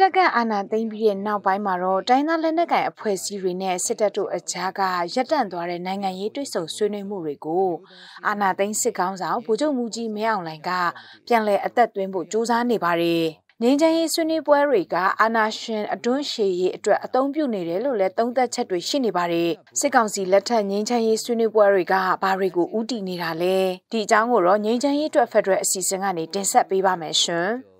စစ်တပ်ကအာဏာသိမ်းပြီးတဲ့နောက်ပိုင်းမှာတော့တိုင်းသားလက်နက်ကိုင်အဖွဲ့အစည်းတွေနဲ့စစ်တပ်တို့အကြားကရပ်တန့်သွားတဲ့နိုင်ငံရေးတွိဆုံဆွေးနွေးမှုတွေကိုအာဏာသိမ်းစစ်ကောင်ဆောင်ဗိုလ်ချုပ်မူကြီးမဲအောင်လှိုင်ကပြန်လည်အသက်သွင်းဖို့စ조사နေပါတယ်ငင်းချင်ရေးဆွေးနွေးပွဲတွေကအာနာရှင်အတွန်းရှည်ရေးအတွက်အသုံးပြုနေတယ်လို့လည်းသုံးသပ်ချက်တွေရှိနေပါတယ်။စစ်ကောင်စီလက်ထက်ငင်းချင်ရေးဆွေးနွေးပွဲတွေကဘာတွေကိုဥတီနေတာလဲ။ဒီအကြောင်းကိုတော့ငင်းချင်ရေးအတွက်ဖက်ဒရယ်အစီအစဉ်ကနေတင်ဆက်ပေးပါမယ်ရှင်။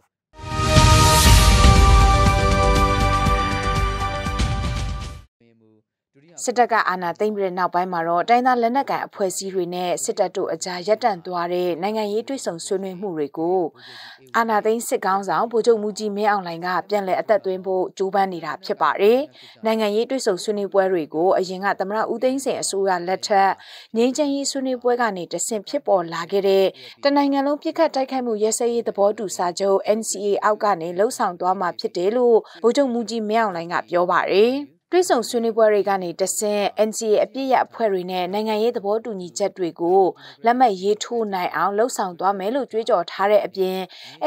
စစ်တပ်ကအာဏာသိမ်းပြီးတဲ့နောက်ပိုင်းမှာတော့တိုင်းသားလက်နက်ကိုင်အဖွဲ့အစည်းတွေနဲ့စစ်တပ်တို့အကြားရပ်တန့်သွားတဲ့နိုင်ငံရေးတွိဆုံဆွေးနွေးမှုတွေကိုအာဏာသိမ်းစစ်ကောင်ဆောင်ဗိုလ်ချုပ်မူကြီးမင်းအောင်လှိုင်ကပြန်လည်အသက်သွင်းဖို့ကြိုးပမ်းနေတာဖြစ်ပါတယ်။နိုင်ငံရေးတွိဆုံဆွေးနွေးပွဲတွေကိုအရင်ကသမရဦးသိန်းစိန်အစိုးရလက်ထက်ငြိမ်းချမ်းရေးဆွေးနွေးပွဲကနေတဆင့်ဖြစ်ပေါ်လာခဲ့တဲ့တနိုင်ငံလုံးပြစ်ခတ်တိုက်ခိုက်မှုရဲစဲရေးသဘောတူစာချုပ် NCA အောက်ကနေလှုပ်ဆောင်သွားမှာဖြစ်တယ်လို့ဗိုလ်ချုပ်မူကြီးမင်းအောင်လှိုင်ကပြောပါတယ်။တွိဆုံဆွေးနွေးပွဲတွေကနေတဆင့် NCA အပြည့်ရအဖွဲ့တွေနဲ့နိုင်ငံရေးသဘောတူညီချက်တွေကိုလက်မှတ်ရေးထိုးနိုင်အောင်လှုံ့ဆော်သွားမယ်လို့ကြွေးကြော်ထားတဲ့အပြင်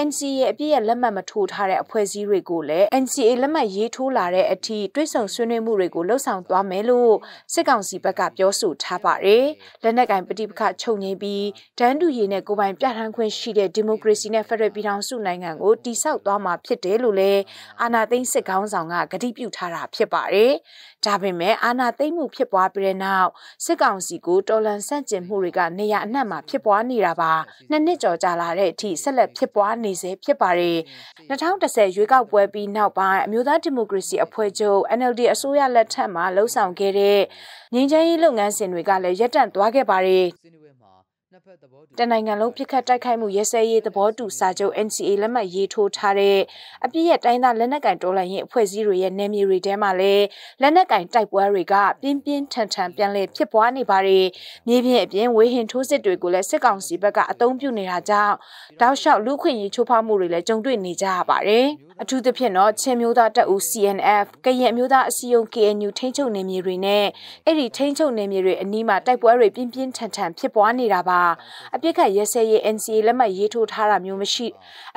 NCA အပြည့်ရလက်မှတ်မထိုးထားတဲ့အဖွဲ့အစည်းတွေကိုလည်း NCA လက်မှတ်ရေးထိုးလာတဲ့အထိတွိဆုံဆွေးနွေးမှုတွေကိုလှုံ့ဆော်သွားမယ်လို့စစ်ကောင်စီဘက်ကပြောဆိုထားပါတယ်။လက်နက်ကင်ပဋိပက္ခချုပ်ငြိမ်းပြီးတန်းတူရည်နဲ့ကိုပိုင်ပြဋ္ဌာန်းခွင့်ရှိတဲ့ဒီမိုကရေစီနဲ့ဖက်ဒရယ်ပြည်ထောင်စုနိုင်ငံကိုတိဆောက်သွားမှာဖြစ်တယ်လို့လည်းအာဏာသိမ်းစစ်ကောင်ဆောင်ကကတိပြုထားတာဖြစ်ပါတယ်ပါတယ်။ဒါပေမဲ့အာဏာသိမ်းမှုဖြစ်ပွားပြီးတဲ့နောက်စစ်ကောင်စီကိုတော်လှန်ဆန့်ကျင်မှုတွေကနေရာအနှံ့မှာဖြစ်ပွားနေတာပါ။နှစ်နှစ်ကျော်ကြာလာတဲ့အထိဆက်လက်ဖြစ်ပွားနေစေဖြစ်ပါတယ်။2010ရွေးကောက်ပွဲပြီးနောက်ပိုင်းအမျိုးသားဒီမိုကရေစီအဖွဲ့ချုပ် NLD အစိုးရလက်ထက်မှာလှုံ့ဆော်ခဲ့တဲ့ငြိမ်းချမ်းရေးလုပ်ငန်းစဉ်တွေကလည်းရပ်တန့်သွားခဲ့ပါတယ်။တနိုင်ငံလုံးပြစ်ခတ်တိုက်ခိုက်မှုရဲစဲရေးသဘောတူစာချုပ် NCA လက်မှတ်ရေးထိုးထားတဲ့အပြည့်ရဲ့တိုင်းသားလက်နက်ကင်တော်လှန်ရေးအဖွဲ့အစည်းတွေရဲ့နယ်မြေတွေထဲမှာလည်းလက်နက်ကင်တိုက်ပွဲတွေကပြင်းပြင်းထန်ထန်ပြန်လည်ဖြစ်ပွားနေပါတယ်။မြေပြင်အပြင်ဝေဟင်ထိုးစစ်တွေကိုလည်းစစ်ကောင်စီဘက်ကအုံပြုနေတာကြောင့်တောက်လျှောက်လူခွင့်ရေးချိုးဖောက်မှုတွေလည်းကြုံတွေ့နေကြရပါတယ်။အထူးသဖြင့်တော့ချင်းမျိုးသားတပ်ဦး CNF ၊ကရင်မျိုးသားအစည်းအရုံး KNU ထိန်းချုပ်နယ်မြေတွေနဲ့အဲ့ဒီထိန်းချုပ်နယ်မြေတွေအနီးမှာတိုက်ပွဲတွေပြင်းပြင်းထန်ထန်ဖြစ်ပွားနေတာပါအပြစ်ခတ်ရဲစဲရေး NCA လက်မှတ်ရေးထိုးထားတာမျိုးမရှိ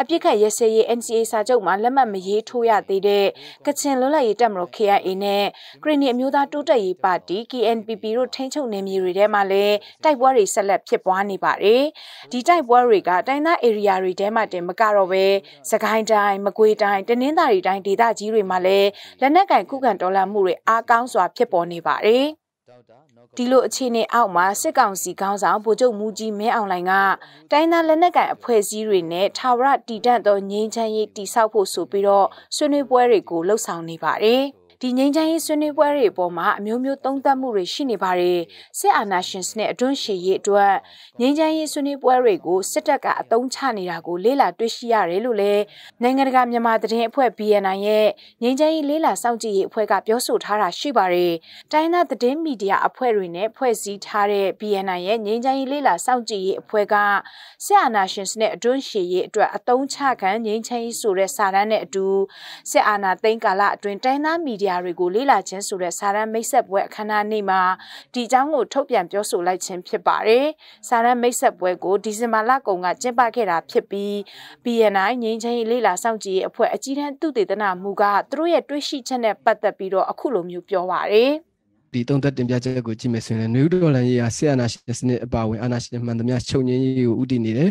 အပြစ်ခတ်ရဲစဲရေး NCA စာချုပ်မှာလက်မှတ်မရေးထိုးရသေးတဲ့ကချင်လွတ်လပ်ရေးတပ်မတော် KIA နဲ့ကရင်နီအမျိုးသားတိုးတက်ရေးပါတီ KNPP တို့ထိန်းချုပ်နေမြေတွေထဲမှာလည်းတိုက်ပွဲတွေဆက်လက်ဖြစ်ပွားနေပါတယ်ဒီတိုက်ပွဲတွေကတိုင်းသား area တွေထဲမှာတင်မကတော့ပဲစကိုင်းတိုင်းမကွေးတိုင်းတနင်္သာရီတိုင်းဒေသကြီးတွေမှာလည်းလက်နက်ကင်ခုခံတော်လှန်မှုတွေအားကောင်းစွာဖြစ်ပေါ်နေပါတယ်ဒီလိုအခြေအနေအောက်မှာစစ်ကောင်စီခေါင်းဆောင်ဗိုလ်ချုပ်မူကြီးမင်းအောင်လှိုင်ကတိုင်းသားလက်နက်ကိုင်အဖွဲ့အစည်းတွေနဲ့ထာဝရတည်တံ့သောငြိမ်းချမ်းရေးတည်ဆောက်ဖို့ဆိုပြီးတော့ဆွေးနွေးပွဲတွေကိုလှုပ်ဆောင်နေပါတယ်။ဒီငြိမ်းချမ်းရေးဆွေးနွေးပွဲတွေအပေါ်မှာအမျိုးမျိုးသုံးသပ်မှုတွေရှိနေပါတယ်စစ်အာဏာရှင်စနစ်အတွင်းရှည်ရေးအတွက်ငြိမ်းချမ်းရေးဆွေးနွေးပွဲတွေကိုစစ်တပ်ကအသုံးချနေတာကိုလေ့လာတွေ့ရှိရတယ်လို့လည်းနိုင်ငံတကာမြန်မာသတင်းအဖွဲ့ BNI ရဲ့ငြိမ်းချမ်းရေးလေ့လာစောင့်ကြည့်ရေးအဖွဲ့ကပြောဆိုထားတာရှိပါတယ်တိုင်းသားသတင်းမီဒီယာအဖွဲ့တွေနဲ့ဖွဲ့စည်းထားတဲ့ BNI ရဲ့ငြိမ်းချမ်းရေးလေ့လာစောင့်ကြည့်ရေးအဖွဲ့ကဆရာနာရှင်စနစ်အတွင်းရှည်ရေးအတွက်အသုံးချခံငြိမ်းချမ်းရေးဆိုတဲ့စာတမ်းနဲ့အတူစစ်အာဏာသိမ်းကာလအတွင်းတိုင်းသားမီဒီယာရာတွေကိုလေ့လာခြင်းဆိုတဲ့စာရန်မိတ်ဆက်ပွဲအခမ်းအနားနေ့မှာဒီအကြောင်းကိုထုတ်ပြန်ပြောဆိုလိုက်ခြင်းဖြစ်ပါတယ်။စာရန်မိတ်ဆက်ပွဲကိုဒီဇင်ဘာလကုန်ကကျင်းပခဲ့တာဖြစ်ပြီး BNI ငင်းချင်းလေ့လာစောင့်ကြည့်ရေးအဖွဲ့အကြီးတန်းသုတေသနမှုကသူတို့ရဲ့တွေးရှိချက်နဲ့ပတ်သက်ပြီးတော့အခုလိုမျိုးပြောပါရယ်ဒီတုံသက်တင်ပြချက်ကိုကြည့်မယ်ဆိုရင်နယူဒေါ်လန်ရေးဟာဆီယနာရှင်စနစ်အပါဝင်အာနာရှင်မှန်သမျှချုပ်ငင်းရေးကိုဥတည်နေတယ်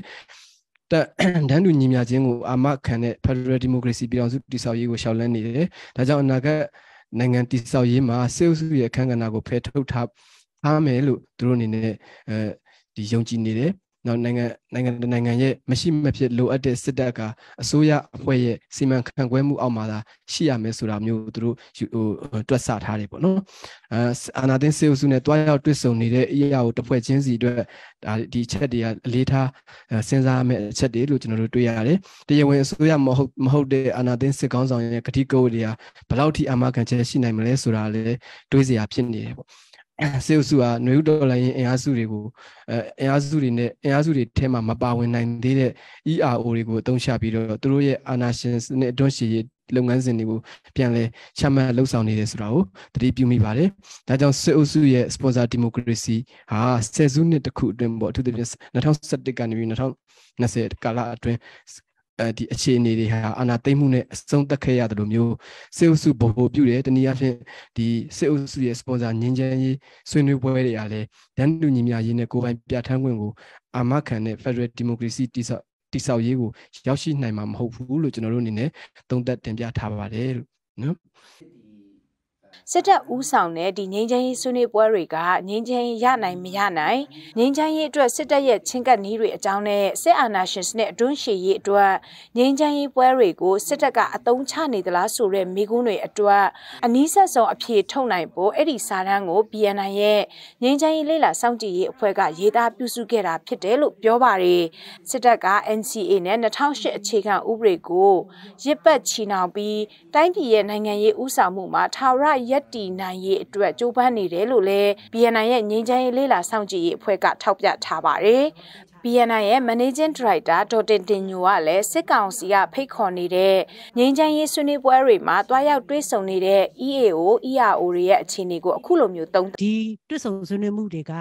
တက်ဒန်းတူညီမျှခြင်းကိုအာမခံတဲ့ Federal Democracy ပြည်တော်စုတည်ဆောက်ရေးကိုရှောင်လန်းနေတယ်။ဒါကြောင့်အနာဂတ်နိုင်ငံတည်ဆောက်ရေးမှာစေအုပ်စုရဲ့အခမ်းကဏ္ဍကိုဖယ်ထုတ်ထားအားမယ်လို့သူတို့အနေနဲ့အဲဒီယုံကြည်နေတယ်နောက်နိုင်ငံနိုင်ငံတနိုင်ငံရဲ့မရှိမဖြစ်လိုအပ်တဲ့စစ်တပ်ကအစိုးရအဖွဲ့ရဲ့စီမံခန့်ခွဲမှုအောက်မှာသာရှိရမယ်ဆိုတာမျိုးသူတို့ဟိုတွက်ဆထားတယ်ပေါ့နော်အဲအာနာသိန်းစေအုစုနဲ့တွားရောက်တွေ့ဆုံနေတဲ့အိယာကိုတစ်ဖွဲ့ချင်းစီအတွက်ဒါဒီချက်တွေကအလေးထားစဉ်းစားရမယ့်အချက်တွေလို့ကျွန်တော်တို့တွေ့ရတယ်တရားဝင်အစိုးရမဟုတ်မဟုတ်တဲ့အာနာသိန်းစစ်ကောင်းဆောင်ရဲ့ဂတိကဝတ်တွေကဘယ်လောက်ထိအမှားခံချက်ရှိနိုင်မလဲဆိုတာလည်းတွေးစရာဖြစ်နေတယ်ပေါ့စေအစုဟာနွေဦးတော်လိုင်းအင်အားစုတွေကိုအင်အားစုတွေနဲ့အင်အားစုတွေထဲမှာမပါဝင်နိုင်သေးတဲ့ ERO တွေကိုအသုံးချပြီးတော့သူတို့ရဲ့အာနာရှင်စနစ်အတွန်းရှည်ရေးလုပ်ငန်းစဉ်တွေကိုပြန်လဲချမှတ်လှုပ်ဆောင်နေတယ်ဆိုတာကိုသတိပြုမိပါတယ်။ဒါကြောင့်စစ်အုပ်စုရဲ့ sponsor democracy ဟာဆယ်စုနှစ်တစ်ခုအတွင်းပေါ့အထူးသဖြင့်2017ကနေပြီး2020ကာလအတွင်းအဲဒီအခြေအနေတွေဟာအာဏာသိမ်းမှုနဲ့အဆုံးသတ်ခဲ့ရတယ်လို့မျိုးစေအုပ်စုဗဟိုပြုတယ်တနည်းအားဖြင့်ဒီစေအုပ်စုရဲ့စပွန်ဆာငင်းချမ်းရေးဆွေးနွေးပွဲတွေအားလည်းဒန်းတူညီမျှရေးနဲ့ကိုယ်ပိုင်ပြဋ္ဌာန်းခွင့်ကိုအာမခံတဲ့ Federal Democracy တိဆောက်တိဆောက်ရေးကိုရောက်ရှိနိုင်မှာမဟုတ်ဘူးလို့ကျွန်တော်တို့အနေနဲ့သုံးသပ်တင်ပြထားပါတယ်လို့နော်စစ်တပ်ဦးဆောင်တဲ့ဒီငင်းချင်းရေးဆွေးနွေးပွဲတွေကငင်းချင်းရနိုင်မရနိုင်ငင်းချင်းရေးအတွက်စစ်တပ်ရဲ့ချင်းကပ်နည်းတွေအကြောင်းနဲ့စစ်အာဏာရှင်စနစ်အတွင်းရှည်ရေးအတွက်ငင်းချင်းရေးပွဲတွေကိုစစ်တပ်ကအတုံးချနေသလားဆိုတဲ့မိကွန်းတွေအတွက်အနည်းဆက်ဆုံးအဖြေထုတ်နိုင်ဖို့အဲ့ဒီစာတမ်းကို BNN ရဲ့ငင်းချင်းရေးလေ့လာစောင့်ကြည့်ရေးအဖွဲ့ကရေးသားပြုစုခဲ့တာဖြစ်တယ်လို့ပြောပါတယ်စစ်တပ်က NCA နဲ့2008အခြေခံဥပဒေကိုရစ်ပတ်ချီနှောင်ပြီးတိုင်းပြည်ရဲ့နိုင်ငံရေးဦးဆောင်မှုမှာထာဝရရက်တည်နိုင်ရေးအတွက်ကြိုးပမ်းနေတယ်လို့လည်း BNI ရဲ့ငြိမ်းချမ်းရေးလေ့လာစောင့်ကြည့်ရေးအဖွဲ့ကထောက်ပြထားပါတယ်။ BNI ရဲ့ Managing Director ဒေါ်တင်တင်ညိုကလည်းစစ်ကောင်စီကဖိတ်ခေါ်နေတဲ့ငြိမ်းချမ်းရေးဆွေးနွေးပွဲတွေမှာတွားရောက်တွေးဆုံနေတဲ့ EAO ERO တွေရဲ့အခြေအနေကိုအခုလိုမျိုးသုံးဒီတွေးဆုံဆွေးနွေးမှုတွေက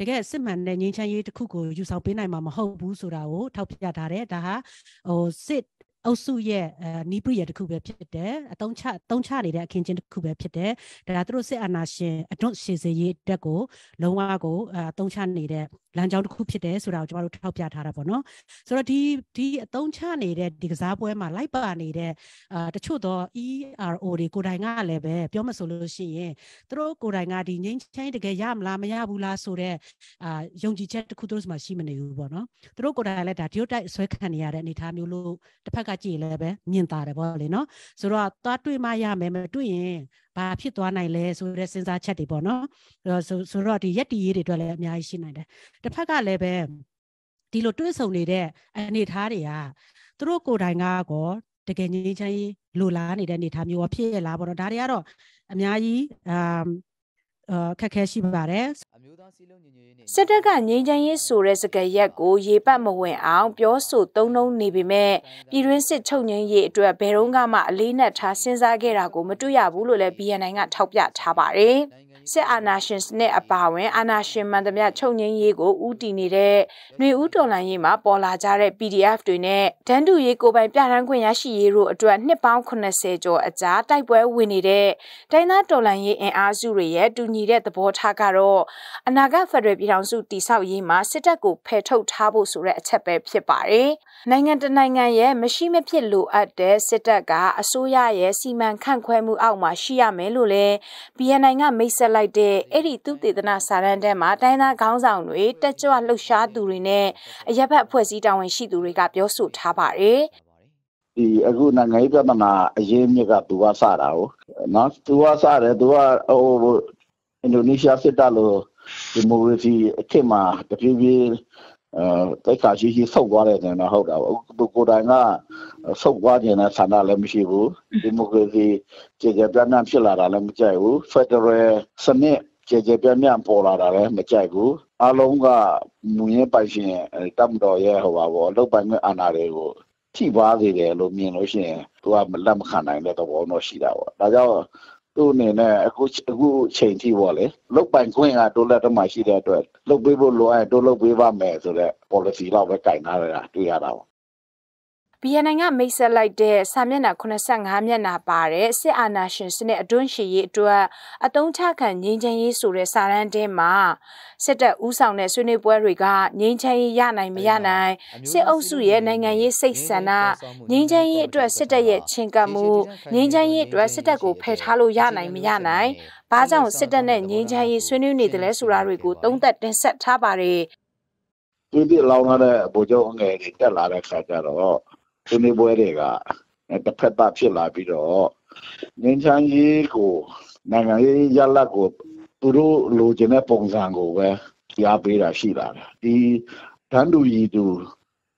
တကယ်စစ်မှန်တဲ့ငြိမ်းချမ်းရေးတစ်ခုကိုယူဆောင်ပေးနိုင်မှာမဟုတ်ဘူးဆိုတာကိုထောက်ပြထားတယ်ဒါဟာဟိုစစ်အုပ်စုရဲ့အဲနီးပရိယတစ်ခုပဲဖြစ်တယ်အတုံးချအတုံးချနေတဲ့အခင်းချင်းတစ်ခုပဲဖြစ်တယ်ဒါသူတို့စစ်အာဏာရှင်အတွန့်ရှည်စေရေးတက်ကို လုံးဝကိုအတုံးချနေတဲ့လမ်းကြောင်းတစ်ခုဖြစ်တယ်ဆိုတာကိုကျမတို့ထောက်ပြထားတာပေါ့နော်ဆိုတော့ဒီဒီအသုံးချနေတဲ့ဒီကစားပွဲမှာလိုက်ပါနေတဲ့အာတချို့သော ERO တွေကိုတိုင်ကလည်းပဲပြောမဆိုလို့ရှိရင်သူတို့ကိုတိုင်ကဒီငင်းချင်းတကယ်ရမလားမရဘူးလားဆိုတဲ့အာယုံကြည်ချက်တစ်ခုသူတို့မှာရှိမနေဘူးပေါ့နော်သူတို့ကိုတိုင်လည်းဒါဒီတိုက်ဆွဲခံနေရတဲ့အနေအထားမျိုးလို့တစ်ဖက်ကကြည့်ရင်လည်းပဲမြင်သာတယ်ပေါ့လေနော်ဆိုတော့သွားတွေ့မှရမယ်မတွေ့ရင်ဘာဖြစ်သွားနိုင်လဲဆိုတဲ့စဉ်းစားချက်တွေပေါ့နော်အဲ့တော့ဆိုတော့ဒီရက်တီရေးတွေအတွက်လည်းအများကြီးရှိနိုင်တယ်တစ်ဖက်ကလည်းပဲဒီလိုတွဲဆုံနေတဲ့အနေအထားတွေကသူတို့ကိုယ်တိုင်ကတော့တကယ်ငြိမ်းချမ်းရေးလိုလားနေတဲ့အနေအထားမျိုးဖြစ်ရလားပေါ့နော်ဒါတွေကတော့အများကြီးအမ်အခက်ခဲရှိပါတယ်စစ်တပ်ကငြိမ်းချမ်းရေးဆိုတဲ့စကားရက်ကိုရေပတ်မဝင်အောင်ပြောဆိုသုံးနှုန်းနေပေမဲ့ပြည်တွင်းစစ်ချုပ်ငြိမ်းရေးအတွက်ဘယ်တော့မှအလေးနက်ထားစဉ်းစားခဲ့တာကိုမတွေ့ရဘူးလို့လည်း BNI ကထောက်ပြထားပါတယ်။စစ်အာဏာရှင်စနစ်အပါအဝင်အာဏာရှင်မှန်သမျှချုပ်ငြိမ်းရေးကိုဦးတည်နေတဲ့ຫນွေဦးတော်လှန်ရေးမှာပေါ်လာကြတဲ့ PDF တွေနဲ့တန်းတူရေးကိုပိုင်ပြဋ္ဌာန်းခွင့်ရရှိရေးတို့အတွက်နှစ်ပေါင်း80ကျော်အကြာတိုက်ပွဲဝင်နေတဲ့တိုင်းသားတော်လှန်ရေးအင်အားစုတွေရဲ့တူညီတဲ့သဘောထားကတော့အနာဂတ်ဖက်ဒရယ်ပြည်ထောင်စုတည်ဆောက်ရေးမှာစစ်တပ်ကိုဖယ်ထုတ်ထားဖို့ဆိုတဲ့အချက်ပဲဖြစ်ပါတယ်နိုင်ငံတနိုင်ငံရဲ့မရှိမဖြစ်လိုအပ်တဲ့စစ်တပ်ကအစိုးရရဲ့စီမံခန့်ခွဲမှုအောက်မှာရှိရမယ်လို့လည်း BNI ကမိတ်ဆက်လိုက်တဲ့အဲ့ဒီသူတေသနာစာရန်တဲမှာတိုင်းသားခေါင်းဆောင်တွေတက်ကြွလှုပ်ရှားသူတွေနဲ့အရက်ဘတ်အဖွဲ့အစည်းတာဝန်ရှိသူတွေကပြောဆိုထားပါတယ်ဒီအခုနိုင်ငံရေးပြဿနာအရင်းမြစ်ကသူကစတာ哦နော်သူကစတယ်သူကဟိုအင်ဒိုနီးရှားစစ်တပ်လို့ဒီမိုကရေစီအထက်မှာတပြေးပြေးအဲတိတ်ခါရှိရှိဆုတ်သွားတဲ့နေတာဟုတ်တာပေါ့သူကိုယ်တိုင်ကဆုတ်သွားခြင်းနဲ့ဆန္ဒလည်းမရှိဘူးဒီမိုကရေစီကြေကြေပြန့်ပြန့်ဖြစ်လာတာလည်းမကြိုက်ဘူးဖက်ဒရယ်စနစ်ကြေကြေပြန့်ပြန့်ပေါ်လာတာလည်းမကြိုက်ဘူးအလုံးကမူရင်းပိုင်ရှင်တတ်မတော်ရဲ့ဟောပါပေါ့လောက်ပိုင်မဲ့အာဏာတွေကိုထိပါသေးတယ်လို့မြင်လို့ရှိရင်သူကမလက်မခံနိုင်တဲ့သဘောတော့ရှိတာပေါ့ဒါကြောင့်သူ့အနေနဲ့အခုအခုချိန်ထိပေါ့လေလုတ်ပိုင်ခွင့်ကဒိုလက်တမှာရှိတဲ့အတွက်လုတ်ပေးဖို့လိုအပ်ဒိုလုတ်ပေးပါမယ်ဆိုတော့ policy လောက်ပဲကင်ထားရတာတွေ့ရတာပေါ့ဗီယက်နမ်ကမိတ်ဆက်လိုက်တဲ့စာမျက်နှာ85မျက်နှာပါတဲ့စစ်အာဏာရှင်စနစ်အတွန်းရှည်ရေးအတွက်အတုံးချခံငြိမ်းချမ်းရေးဆိုတဲ့စာရန်တင်းမှာစစ်တပ်ဦးဆောင်တဲ့ဆွေးနွေးပွဲတွေကငြိမ်းချမ်းရေးရနိုင်မရနိုင်စစ်အုပ်စုရဲ့နိုင်ငံရေးစိတ်ဆန္ဒငြိမ်းချမ်းရေးအတွက်စစ်တပ်ရဲ့ချဉ်ကပ်မှုငြိမ်းချမ်းရေးအတွက်စစ်တပ်ကိုဖယ်ထားလို့ရနိုင်မရနိုင်ဘာကြောင့်စစ်တပ်နဲ့ငြိမ်းချမ်းရေးဆွေးနွေးနေတယ်လဲဆိုတာတွေကိုသုံးသပ်တင်ဆက်ထားပါတယ်။ဒီပြလောင်းလာတဲ့ဗိုလ်ချုပ်အငယ်တွေတက်လာတဲ့ခါကျတော့ဆွေးနွေးပွဲတွေကတစ်ဖက်သားဖြစ်လာပြီးတော့ငင်းချမ်းရေးကိုနိုင်ငံရေးရလဒ်ကိုသူတို့လိုချင်တဲ့ပုံစံကိုပဲကြားပေးတာရှိလာတာဒီတန်းတူရီတူ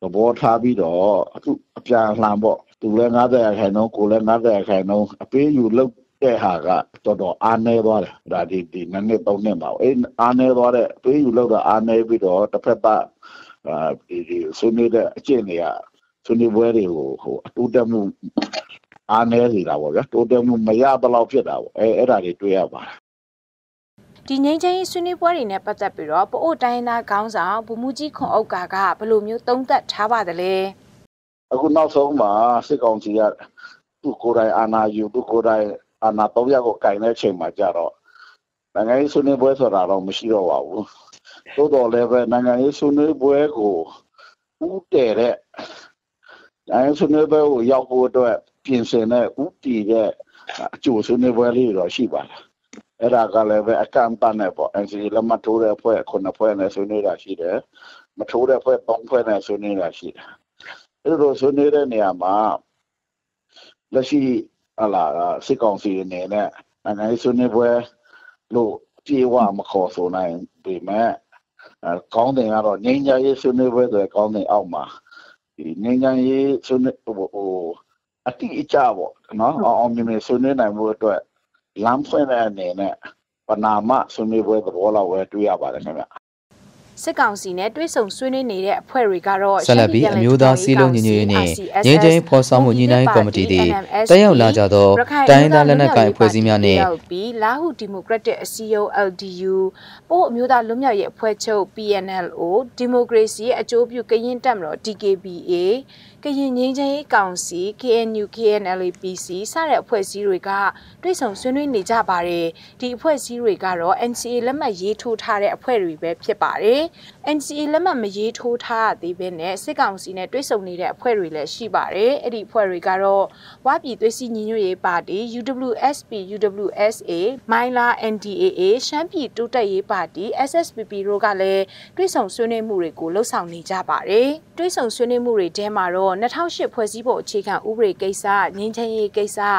သဘောထားပြီးတော့အခုအပြန်လှန်ပေါ့သူလည်း90ရာခိုင်နှုန်းကိုလည်း90ရာခိုင်နှုန်းအပေးယူလောက်တဲ့ဟာကတော်တော်အားနေသွားတယ်ဒါဒီဒီနှစ်နှစ်သုံးနှစ်ပါအဲအားနေသွားတဲ့အပေးယူလောက်တာအားနေပြီးတော့တစ်ဖက်သားအာဒီဆွေးနွေးတဲ့အကျင့်တွေကဆွေးနွေးပွဲတွေကိုဟိုအတူတက်မှုအားနည်းနေတာပေါ့ဗျာတိုးတက်မှုမရဘလောက်ဖြစ်တာပေါ့အဲအဲ့ဒါတွေတွေ့ရပါတယ်ဒီငိမ့်ချင်းဆွေးနွေးပွဲတွေနဲ့ပတ်သက်ပြီးတော့ပအို့တိုင်းသားခေါင်းဆောင်ဘူမူကြီးခွန်အုပ်ကာကဘယ်လိုမျိုးသုံးသပ်ထားပါသလဲအခုနောက်ဆုံးမှာစစ်ကောင်စီကသူ့ကိုယ်တိုင်အာဏာယူသူ့ကိုယ်တိုင်အာဏာတော့ရကိုကင်တဲ့အချိန်မှာကြတော့နိုင်ငံရေးဆွေးနွေးပွဲဆိုတာတော့မရှိတော့ပါဘူးသို့တော်လည်းပဲနိုင်ငံရေးဆွေးနွေးပွဲကိုဦးတည်တဲ့နိုင်ငံဆွေးနွေးပွဲကိုရောက်ဖို့အတွက်ပြင်ဆင်တဲ့ဥတီတဲ့အကျိုးဆွေးနွေးပွဲလေးတော့ရှိပါလားအဲ့ဒါကလည်းပဲအကန့်အသတ်နဲ့ပေါ့ NCA လက်မှတ်ထိုးတဲ့အဖွဲ့ခုနှစ်ဖွဲ့နဲ့ဆွေးနွေးတာရှိတယ်မထိုးတဲ့ဖွဲ့ပေါင်းဖွဲ့နဲ့ဆွေးနွေးတာရှိတယ်အဲ့လိုဆွေးနွေးတဲ့နေရာမှာလက်ရှိဟလာစစ်ကောင်စီအနေနဲ့နိုင်ငံရေးဆွေးနွေးပွဲလို့ပြေဝမခေါ်ဆိုနိုင်ပေမဲ့ကောင်းတယ်ကတော့ငြိမ်းချမ်းရေးဆွေးနွေးပွဲဆိုတဲ့ကောင်းတယ်အောက်မှာဒီနိုင်ငံရေးဆွေးနွေးဟိုဟိုအတိအကျပေါ့နော်အောင်မြင်မယ်ဆွေးနွေးနိုင်မှုအတွက်လမ်းဖွင့်တဲ့အနေနဲ့ပနာမဆွေးနွေးပွဲသဘောလောက်ပဲတွေ့ရပါတယ်ခင်ဗျစစ်ကောင်စီနဲ့တွဲဆုံဆွေးနွေးနေတဲ့အဖွဲ့တွေကတော့ဆက်လက်ပြီးအမျိုးသားစည်းလုံးညီညွတ်ရေးနဲ့ငြိမ်းချမ်းဖော်ဆောင်မှုညှိနှိုင်းကော်မတီတွေတက်ရောက်လာကြသောတိုင်းဒေသလက်နက်ကိုင်အဖွဲ့အစည်းများနဲ့လာဟုဒီမိုကရက်တစ်အစည်းအရုံး LDU ပို့အမျိုးသားလွတ်မြောက်ရေးအဖွဲ့ချုပ် PNLO ဒီမိုကရေစီအကျိုးပြုကရင်တပ်မတော် DKBA ကရင်ငြိမ်းချမ်းရေးကောင်စီ KNU KNLPC စတဲ့အဖွဲ့အစည်းတွေကတွေ့ဆုံဆွေးနွေးနေကြပါတယ်ဒီအဖွဲ့အစည်းတွေကတော့ NCA လက်မှတ်ရေးထိုးထားတဲ့အဖွဲ့တွေပဲဖြစ်ပါတယ် NCA လက်မှတ်မရေးထိုးထားရသေးဘဲနဲ့စစ်ကောင်စီနဲ့တွဲဆုံနေတဲ့အဖွဲ့တွေလည်းရှိပါတယ်။အဲ့ဒီအဖွဲ့တွေကတော့ဝါပြည်သွေးစည်းညီညွတ်ရေးပါတီ UWSP UWSA မိုင်းလာ NDAA ရှမ်းပြည်တိုးတက်ရေးပါတီ SSPP တို့ကလည်းတွဲဆုံဆွေးနွေးမှုတွေကိုလှုပ်ဆောင်နေကြပါတယ်။တွဲဆုံဆွေးနွေးမှုတွေထဲမှာတော့2008ဖွဲ့စည်းပုံအခြေခံဥပဒေကိစ္စ၊ငြိမ်းချမ်းရေးကိစ္စ၊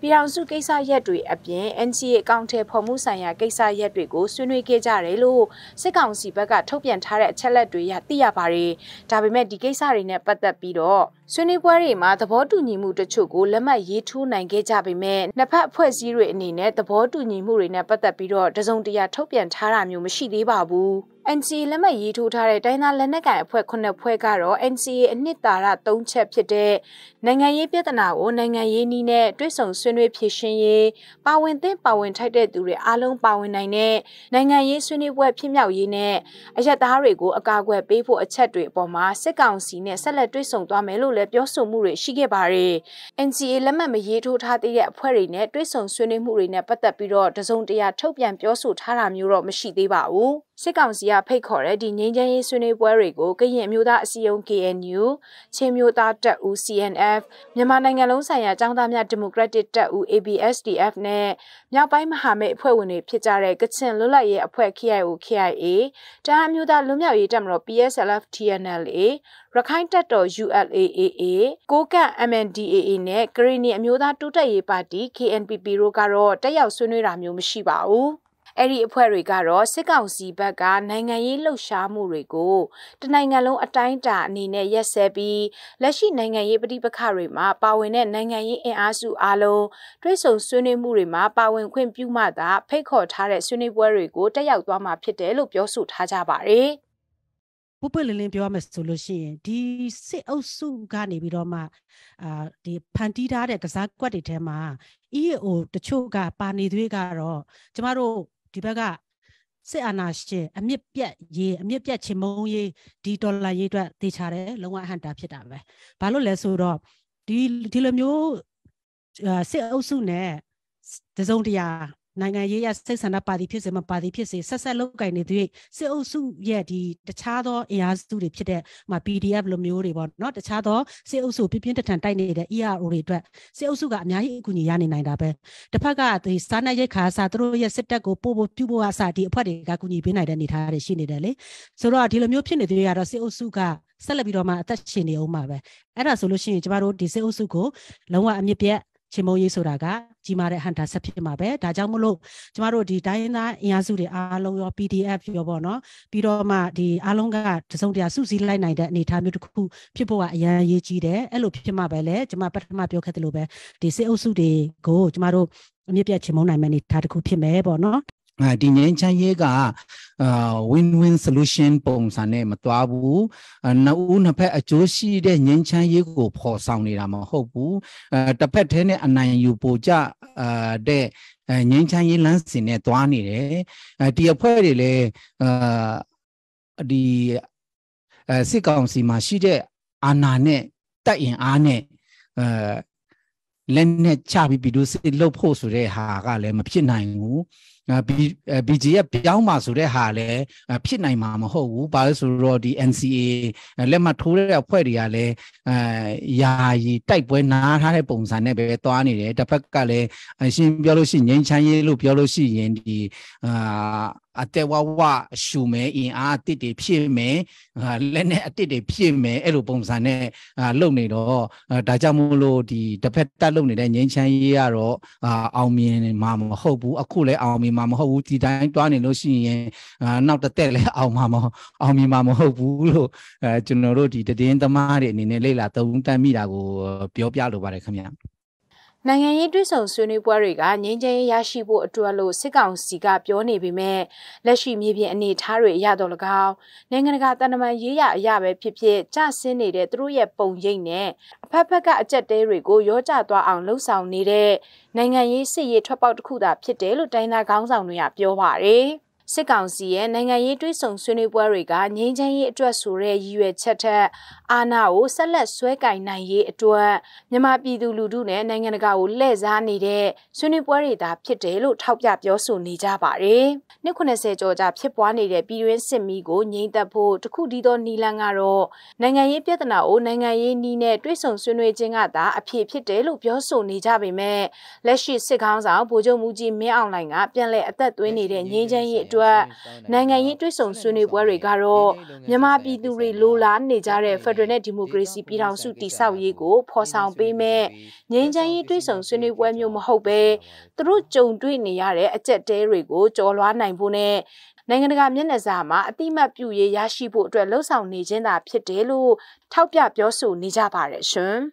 ပြည်ထောင်စုကိစ္စရပ်တွေအပြင် NCA အကောင့်ထဲဖော်မှုဆိုင်ရာကိစ္စရပ်တွေကိုဆွေးနွေးခဲ့ကြတယ်လို့စစ်ကောင်စီဘက်ကထုတ်ပြန်ထားထားတဲ့အချက်လက်တွေရသိရပါတယ်။ဒါပေမဲ့ဒီကိစ္စတွေနဲ့ပတ်သက်ပြီးတော့ဆွေးနွေးပွဲတွေမှာသဘောတူညီမှုတချို့ကိုလက်မှတ်ရေးထိုးနိုင်ခဲ့ကြပေမဲ့နှစ်ဖက်အဖွဲ့အစည်းတွေအနေနဲ့သဘောတူညီမှုတွေနဲ့ပတ်သက်ပြီးတော့တစုံတရာထုတ်ပြန်ထားတာမျိုးမရှိသေးပါဘူး။ NCA လက်မှတ်ရေးထိုးထားတဲ့တိုင်းသားလက်နက်ကိုင်အဖွဲ့9ဖွဲ့ကတော့ NCA အနှစ်သာရ3ချက်ဖြစ်တဲ့နိုင်ငံရေးပြဿနာကိုနိုင်ငံရေးနည်းနဲ့တွဲဆောင်ဆွေးနွေးဖြေရှင်းရေးပါဝင်သင့်ပါဝင်ထိုက်တဲ့သူတွေအားလုံးပါဝင်နိုင်တဲ့နိုင်ငံရေးဆွေးနွေးပွဲဖြစ်မြောက်ရေးနဲ့အရက်သားတွေကိုအကာအကွယ်ပေးဖို့အချက်တွေအပေါ်မှာစစ်ကောင်စီနဲ့ဆက်လက်တွဲဆောင်သွားမယ်လို့လည်းပြောဆိုမှုတွေရှိခဲ့ပါတယ်။ NCA လက်မှတ်မရေးထိုးထားတဲ့အဖွဲ့တွေနဲ့တွဲဆောင်ဆွေးနွေးမှုတွေနဲ့ပတ်သက်ပြီးတော့တစုံတရာထုတ်ပြန်ပြောဆိုထားတာမျိုးတော့မရှိသေးပါဘူး။စစ်ကောင်စီကဖိတ်ခေါ်တဲ့ဒီငြိမ်းချမ်းရေးဆွေးနွေးပွဲတွေကိုကရင်မျိုးသားအစည်းအရုံး KNU ချင်းမျိုးသားတပ်ဦး CNF မြန်မာနိုင်ငံလုံးဆိုင်ရာចောင်းသားများဒီမိုကရက်တစ်တပ်ဦး ABSDF နဲ့မြောက်ပိုင်းမဟာမိတ်အဖွဲ့ဝင်တွေဖြစ်ကြတဲ့ကချင်လွတ်လပ်ရေးအဖွဲ့ KIO KIA တဟန်းမျိုးသားလွတ်မြောက်ရေးတပ်မတော် PSLF TNLA ရခိုင်တပ်တော် ULAAA ကိုကန့် MNDAA နဲ့ကရင်နီအမျိုးသားတိုးတက်ရေးပါတီ KNPP တို့ကတော့တက်ရောက်ဆွေးနွေးတာမျိုးမရှိပါဘူး။အဲ့ဒီအဖွဲ့တွေကတော့စစ်ကောင်စီဘက်ကနိုင်ငံရေးလှုပ်ရှားမှုတွေကိုတနိုင်ငံလုံးအတိုင်းအတာအနေနဲ့ရက်စဲပြီးလက်ရှိနိုင်ငံရေးပဋိပက္ခတွေမှာပါဝင်တဲ့နိုင်ငံရေးအင်အားစုအလုံးတွဲဆုံဆွေးနွေးမှုတွေမှာပါဝင်ခွင့်ပြုမှသာဖိတ်ခေါ်ထားတဲ့ဆွေးနွေးပွဲတွေကိုတက်ရောက်သွားမှာဖြစ်တယ်လို့ပြောဆိုထားကြပါတယ်။ပုပ်ပလင်းလင်းပြောရမယ်ဆိုလို့ရှိရင်ဒီစစ်အုပ်စုကနေပြီးတော့မှအာဒီဖန်တီးထားတဲ့ကစားကွက်တွေထဲမှာ EAO တချို့ကပါနေသွေးကတော့ကျမတို့ဒီဘက်ကစစ်အာဏာရှင် အမြင့်ပြတ်ရေးအမြင့်ပြတ်ချေမုန်းရေးဒီဒေါ်လာရေးအတွက်တေချာတယ်လုံးဝအဟန့်တာဖြစ်တာပဲဘာလို့လဲဆိုတော့ဒီဒီလိုမျိုးစစ်အုပ်စုနဲ့တစုံတရာနိုင်ငံရေးရစိတ်ဆန္ဒပါတီဖြစ်စေမပါတီဖြစ်စေဆက်ဆက်လုပ်ကင်နေသူစစ်အုပ်စုရဲ့ဒီတခြားသောအင်အားစုတွေဖြစ်တဲ့မှာ PDF လိုမျိုးတွေပေါ့နော်တခြားသောစစ်အုပ်စုပြင်းပြင်းထန်ထန်တိုက်နေတဲ့ ERO တွေအတွက်စစ်အုပ်စုကအများကြီးအကူအညီရနေနိုင်တာပဲတစ်ဖက်ကဒီစားနပ်ရိက္ခာအစားသူတို့ရဲ့စစ်တပ်ကိုပို့ဖို့ပြုဖို့အစားဒီအဖွဲ့တွေကကူညီပေးနိုင်တဲ့အနေအထားတွေရှိနေတယ်လေဆိုတော့ဒီလိုမျိုးဖြစ်နေသေးရတော့စစ်အုပ်စုကဆက်လက်ပြီးတော့မှအသက်ရှင်နေအောင်ပါပဲအဲ့ဒါဆိုလို့ရှိရင်ကျမတို့ဒီစစ်အုပ်စုကိုလုံးဝအမြင့်ပြတ်ရှင်မုံရေးဆိုတာကကြီးမားတဲ့ဟန်တာဆက်ဖြစ်မှာပဲဒါကြောင့်မလို့ကျမတို့ဒီတိုင်းသားအင်အားစုတွေအားလုံးရော PDF ရောပေါ့နော်ပြီးတော့မှဒီအားလုံးကတစုံတရာစုစည်းလိုက်နိုင်တဲ့အနေအထားမျိုးတစ်ခုဖြစ်ဖို့ကအရန်ရေးကြီးတယ်အဲ့လိုဖြစ်မှာပဲလေကျမပထမပြောခဲ့သလိုပဲဒီစစ်အုပ်စုတွေကိုကျမတို့အမြင့်ပြတ်ချင်မုန်းနိုင်မယ့်အနေအထားတစ်ခုဖြစ်မယ်ပေါ့နော်အာဒီငင်းချမ်းရေးကအာ win win solution ပုံစံနဲ့မသွားဘူးနှစ်ဦးနှစ်ဖက်အကျိုးရှိတဲ့ငင်းချမ်းရေးကိုဖော်ဆောင်နေတာမဟုတ်ဘူးအဲတစ်ဖက်ထဲနဲ့အနိုင်ယူပိုကြအာတဲ့ငင်းချမ်းရေးလမ်းစဉ်နဲ့သွားနေတယ်အဲဒီအဖွဲ့တွေလည်းအာဒီစစ်ကောင်စီမှာ ရှိတဲ့အာဏာနဲ့တိုက်ရင်အားနဲ့အဲလက်နဲ့ချပြီးဗီဒီယိုစစ်လုပ်ဖို့ဆိုတဲ့ဟာကလည်းမဖြစ်နိုင်ဘူး။ BG ရဲ့ပြောင်းပါဆိုတဲ့ဟာလည်းဖြစ်နိုင်မှာမဟုတ်ဘူး။ဘာလို့ဆိုတော့ဒီ NCA လက်မှတ်ထိုးတဲ့အဖွဲ့တွေကလည်းအဲယာယီတိုက်ပွဲနားထားတဲ့ပုံစံနဲ့ပဲသွားနေတယ်။တစ်ဖက်ကလည်းအရှင်ပြောလို့ရှိရင်ငြိမ်းချမ်းရေးလို့ပြောလို့ရှိရင်ဒီအာအတက်ဝဝအရှူမယ်အင်အားအစ်တွေဖြစ်မယ်လက်နဲ့အစ်တွေဖြစ်မယ်အဲ့လိုပုံစံနဲ့လုပ်နေတော့ဒါကြောင့်မို့လို့ဒီတစ်ဖက်တက်လုပ်နေတဲ့ငင်းချမ်းရေးကတော့အောင်မြင်မှာမဟုတ်ဘူးအခုလည်းအောင်မြင်မှာမဟုတ်ဘူးဒီတိုင်းတွားနေလို့ရှိရင်နောက်တစ်သက်လည်းအောင်မှာမဟုတ်အောင်မြင်မှာမဟုတ်ဘူးလို့ကျွန်တော်တို့ဒီတည်င်းသမားတွေအနေနဲ့လေ့လာသုံးသပ်မိတာကိုပြောပြလိုပါတယ်ခင်ဗျာနိုင်ငံရေးတွဲဆောင်ဆွေးနွေးပွဲတွေကငြိမ်းချမ်းရေးရရှိဖို့အတွက်လို့စစ်ကောင်စီကပြောနေပေမဲ့လက်ရှိမြေပြင်အနေအထားတွေအရတော့၎င်းနိုင်ငံတကာတန်တမာရေးရအရပဲဖြစ်ဖြစ်ကြဆင်းနေတဲ့သူတို့ရဲ့ပုံရိပ်နဲ့အဖက်ဖက်ကအကြက်တဲတွေကိုရောကြသွားအောင်လှုံ့ဆော်နေတဲ့နိုင်ငံရေးစစ်ရေးထွက်ပေါက်တစ်ခုသာဖြစ်တယ်လို့တိုင်းသားခေါင်းဆောင်တွေကပြောပါတယ်။စစ်ကောင်စီရဲ့နိုင်ငံရေးတွေးဆောင်ဆွေးနွေးပွဲတွေကငြိမ်းချမ်းရေးအတွက်ဆိုတဲ့ရည်ရွယ်ချက်ထက်အာဏာကိုဆက်လက်ဆွဲကင်နိုင်ရေးအတွက်မြန်မာပြည်သူလူထုနဲ့နိုင်ငံတကာကိုလှည့်စားနေတဲ့ဆွေးနွေးပွဲတွေသာဖြစ်တယ်လို့ထောက်ပြပြောဆိုနေကြပါတယ်။နှစ်90ကျော်ကြာဖြစ်ပွားနေတဲ့ပြည်တွင်းစစ်မီးကိုငြိမ်းသက်ဖို့တခုတည်းသောနီလန်ကတော့နိုင်ငံရေးပြဿနာကိုနိုင်ငံရေးနီးနဲ့တွေးဆောင်ဆွေးနွေးခြင်းကသာအဖြစ်ဖြစ်တယ်လို့ပြောဆိုနေကြပေမဲ့လက်ရှိစစ်ခေါင်းဆောင်ဗိုလ်ချုပ်မူကြီးမင်းအောင်လှိုင်ကပြန်လည်အသက်သွင်းနေတဲ့ငြိမ်းချမ်းရေးအတွက်အတွက်နိုင်ငံရေးတွဲဆုံဆွေးနွေးပွဲတွေကတော့မြန်မာပြည်သူတွေလိုလားနေကြတဲ့ Federal နဲ့ Democracy ပြည်ထောင်စုတည်ဆောက်ရေးကိုဖော်ဆောင်ပေးမဲ့ငြိမ်းချမ်းရေးတွဲဆုံဆွေးနွေးပွဲမျိုးမဟုတ်ဘဲသူတို့ကြုံတွေ့နေရတဲ့အကြက်တဲတွေကိုကြော်လွှားနိုင်ဖို့နဲ့နိုင်ငံတကာမျက်နှာစာမှာအတိမတ်ပြုရေးရရှိဖို့အတွက်လှုံ့ဆော်နေခြင်းသာဖြစ်တယ်လို့ထောက်ပြပြောဆိုနေကြပါတယ်ရှင်။